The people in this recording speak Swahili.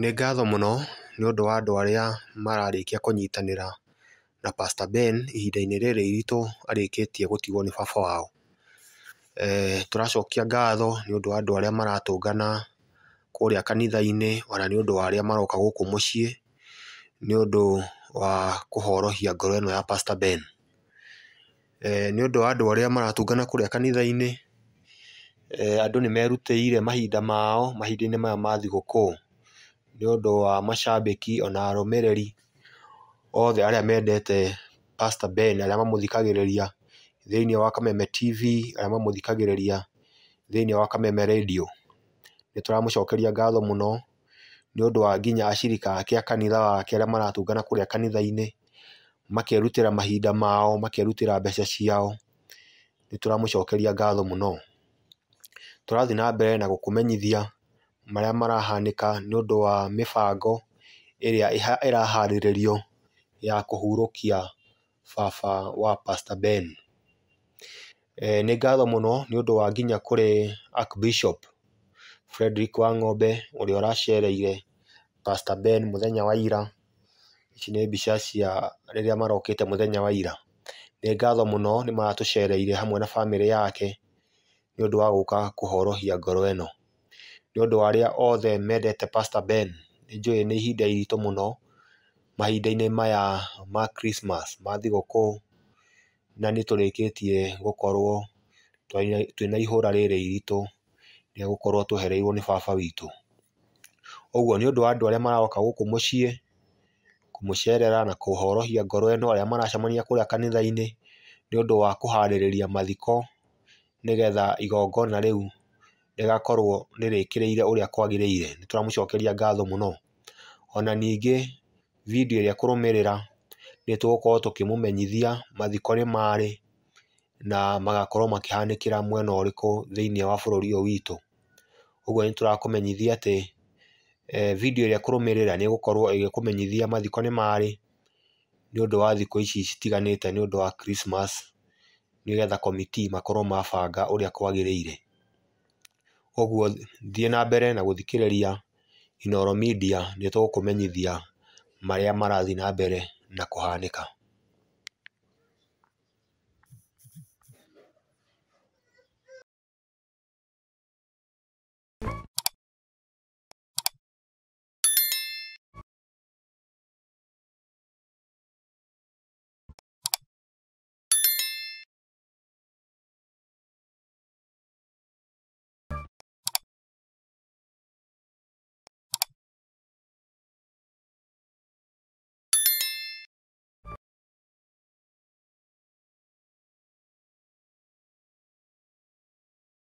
Nĩ ngatho mũno ũndũ wa andũ arĩa mararĩkia kũnyitanĩra na Pastor Ben ihinda-inĩ rĩrĩ iritũ arĩkĩtie gũtigwo nĩ baba wao. E, tũracokia ngatho ũndũ wa andũ arĩa maratũngana kũrĩa kanitha-inĩ ona ũndũ wa arĩa maroka gũkũ mũciĩ ũndũ wa kũhorohia ngoro ĩno ya Pastor Ben. E, ũndũ wa andũ arĩa maratũngana kũrĩa kanitha-inĩ, e, andũ merutĩire mahinda mao mahinda-inĩ maya ma thigũkũ nĩ ũndũ wa macambĩki ona arũmĩrĩri othe arĩa mendete Pastor Ben arĩa mamũthikagĩrĩria thĩiniĩ wa Kameme TV, arĩa mamũthikagĩrĩria thĩiniĩ wa Kameme Radio. tũramũcokeria ngatho mũno ũndũ wa nginya acirika ake a kanitha wake arĩa maratũngana kũrĩa kanitha-inĩ makerutĩra mahinda mao, makerutĩra mbeca ciao, tũramũcokeria ngatho mũno. Tũrathiĩ na mbere na gũkũmenyithia marĩa marahanĩka ũndũ wa mĩbango ĩrĩa ĩraharĩrĩrio ya kũhurũkia baba wa Pastor Ben. Nĩ ngatho mũno ũndũ wa nginya kũrĩ Archbishop Frederick Wang'ombe ũrĩa ũracereire Pastor Ben mũthenya wa ira. Ici nĩ mbica cia rĩrĩa marokĩte mũthenya wa ira. Nĩ ngatho mũno maratũcereire hamwe na bamĩrĩ yake ũndũ wa gũka kũhorohia ngoro ĩno nĩ ũndũ wa arĩa othe mendete Pastor Ben nĩnjũĩ nĩ ihinda iritũ mũno mahinda-inĩ maya ma Christmas ma thigũkũ na nĩtũrĩkĩtie gũkorwo twĩna ihũra rĩrĩ iritũ rĩa gũkorwo tũhereirwo nĩ baba witũ. Ũguo nĩ ũndũ wa andũ arĩa maroka gũkũ mũciĩ kũmũcerera na kũhorohia ngoro ĩno, arĩa maracemania kũrĩa kanitha-inĩ nĩ ũndũ wa kũharĩrĩria mathiko nĩgetha igongona rĩu rĩgakorwo rĩrĩkĩrĩire ũrĩa kwagĩrĩire nĩ tũramũcokeria ngatho mũno. Ona ningĩ video ĩrĩa ekũrũmĩrĩra nĩ tũgũkorwo tũkĩmũmenyithia mathiko nĩ marĩ na magakorwo makĩhanĩkĩra mwena ũrĩkũ thĩiniĩ wa bũrũri ũyũ witũ. Ũguo nĩ tũrakũmenyithia atĩ e, video ĩrĩa ekũrũmĩrĩra nĩ ĩgũkorwo ĩgĩkũmenyithia mathiko nĩ marĩ nĩ ũndũ wa thikũ ici citiganĩte nĩ ũndũ wa Christmas nĩgetha committee makorwo mabanga ũrĩa kwagĩrĩire. Koguo thiĩ na mbere na gũthikĩrĩria Inooro Media nĩ tũgũkũmenyithia marĩa marathiĩ na mbere na kũhanĩka.